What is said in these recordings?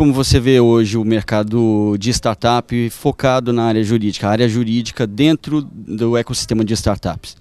Como você vê hoje o mercado de startup focado na área jurídica, a área jurídica dentro do ecossistema de startups?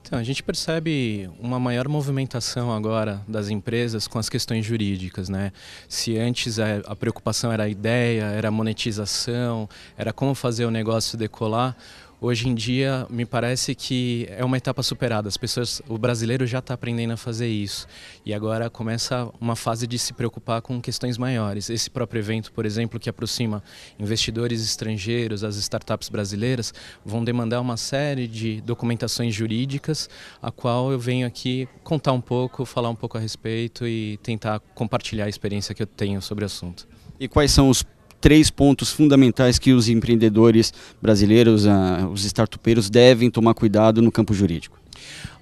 Então, a gente percebe uma maior movimentação agora das empresas com as questões jurídicas, né? Se antes a, preocupação era a ideia, era a monetização, era como fazer o negócio decolar, hoje em dia me parece que é uma etapa superada. As pessoas, o brasileiro já está aprendendo a fazer isso e agora começa uma fase de se preocupar com questões maiores. Esse próprio evento, por exemplo, que aproxima investidores estrangeiros, as startups brasileiras, vão demandar uma série de documentações jurídicas, a qual eu venho aqui contar um pouco, falar um pouco a respeito e tentar compartilhar a experiência que eu tenho sobre o assunto. E quais são os três pontos fundamentais que os empreendedores brasileiros, ah, os startupeiros, devem tomar cuidado no campo jurídico?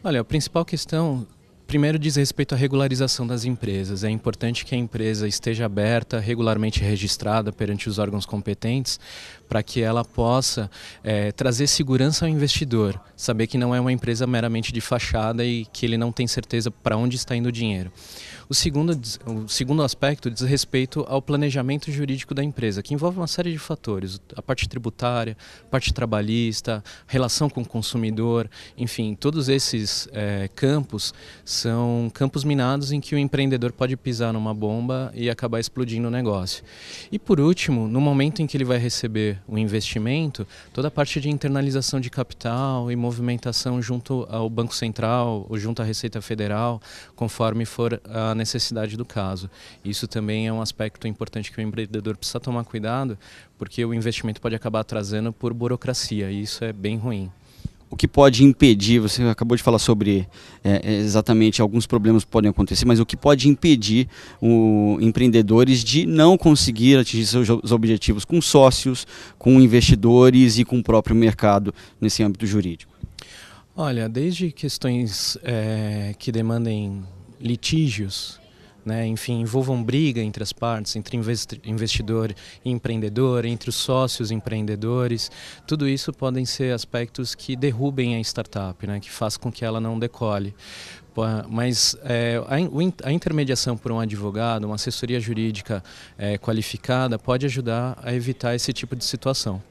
Olha, a principal questão Primeiro diz respeito à regularização das empresas. É importante que a empresa esteja aberta, regularmente registrada perante os órgãos competentes, para que ela possa é, trazer segurança ao investidor, saber que não é uma empresa meramente de fachada e que ele não tem certeza para onde está indo o dinheiro. O segundo, o segundo aspecto diz respeito ao planejamento jurídico da empresa, que envolve uma série de fatores, a parte tributária, parte trabalhista, relação com o consumidor, enfim, todos esses é, campos são campos minados em que o empreendedor pode pisar numa bomba e acabar explodindo o negócio. E por último, no momento em que ele vai receber o investimento, toda a parte de internalização de capital e movimentação junto ao Banco Central ou junto à Receita Federal, conforme for a necessidade do caso. Isso também é um aspecto importante que o empreendedor precisa tomar cuidado, porque o investimento pode acabar atrasando por burocracia, e isso é bem ruim. O que pode impedir, você acabou de falar sobre é, é exatamente alguns problemas que podem acontecer, mas o que pode impedir o, empreendedores de não conseguir atingir seus objetivos com sócios, com investidores e com o próprio mercado nesse âmbito jurídico? Olha, desde questões é, que demandem litígios, né, enfim, envolvam briga entre as partes, entre investidor e empreendedor, entre os sócios empreendedores, tudo isso podem ser aspectos que derrubem a startup, né, que faz com que ela não decole. Mas é, a intermediação por um advogado, uma assessoria jurídica é, qualificada, pode ajudar a evitar esse tipo de situação.